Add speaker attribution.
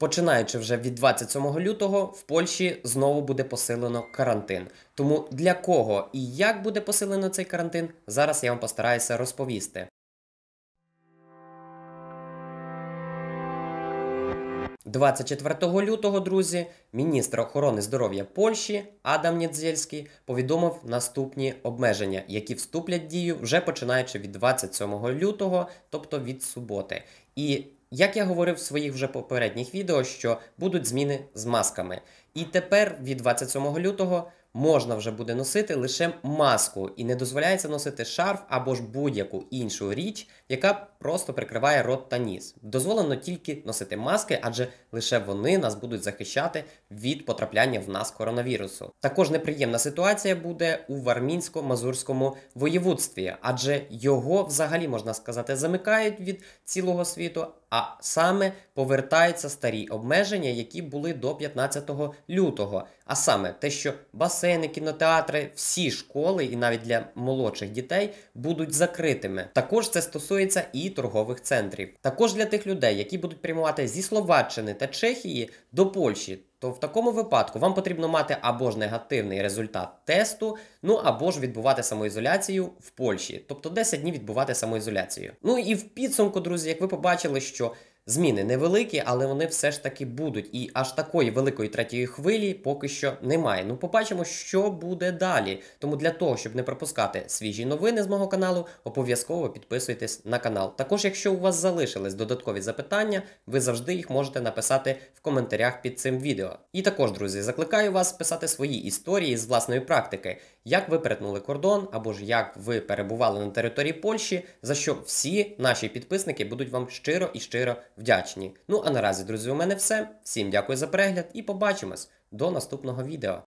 Speaker 1: Починаючи вже від 27 лютого, в Польщі знову буде посилено карантин. Тому для кого і як буде посилено цей карантин, зараз я вам постараюся розповісти. «24 лютого, друзі, міністр охорони здоров'я Польщі Адам Нєдзельський повідомив наступні обмеження, які вступлять в дію вже починаючи від 27 лютого, тобто від суботи. І як я говорив в своїх вже попередніх відео, що будуть зміни з масками. І тепер від 27 лютого можна вже буде носити лише маску, і не дозволяється носити шарф або ж будь-яку іншу річ, яка просто прикриває рот та ніс. Дозволено тільки носити маски, адже лише вони нас будуть захищати від потрапляння в нас коронавірусу. Також неприємна ситуація буде у Вармінсько-Мазурському воєводстві, адже його взагалі можна сказати замикають від цілого світу. А саме повертаються старі обмеження, які були до 15 лютого. А саме те, що бас басейни, кінотеатри, всі школи, і навіть для молодших дітей, будуть закритими. Також це стосується і торгових центрів. Також для тих людей, які будуть прямувати зі Словаччини та Чехії до Польщі. То в такому випадку вам потрібно мати або ж негативний результат тесту, ну або ж відбувати самоізоляцію в Польщі, тобто 10 днів відбувати самоізоляцію. Ну і в підсумку, друзі, як ви побачили, що Зміни невеликі, але вони все ж таки будуть. І аж такої великої третьої хвилі поки що немає. Ну, побачимо, що буде далі. Тому для того, щоб не пропускати свіжі новини з мого каналу, обов'язково підписуйтесь на канал. Також, якщо у вас залишились додаткові запитання, ви завжди їх можете написати в коментарях під цим відео. І також, друзі, закликаю вас писати свої історії з власної практики, як ви перетнули кордон або ж як ви перебували на території Польщі, за що всі наші підписники будуть вам щиро і щиро вдячні. Ну а наразі, друзі, у мене все. Всім дякую за перегляд і побачимось до наступного відео.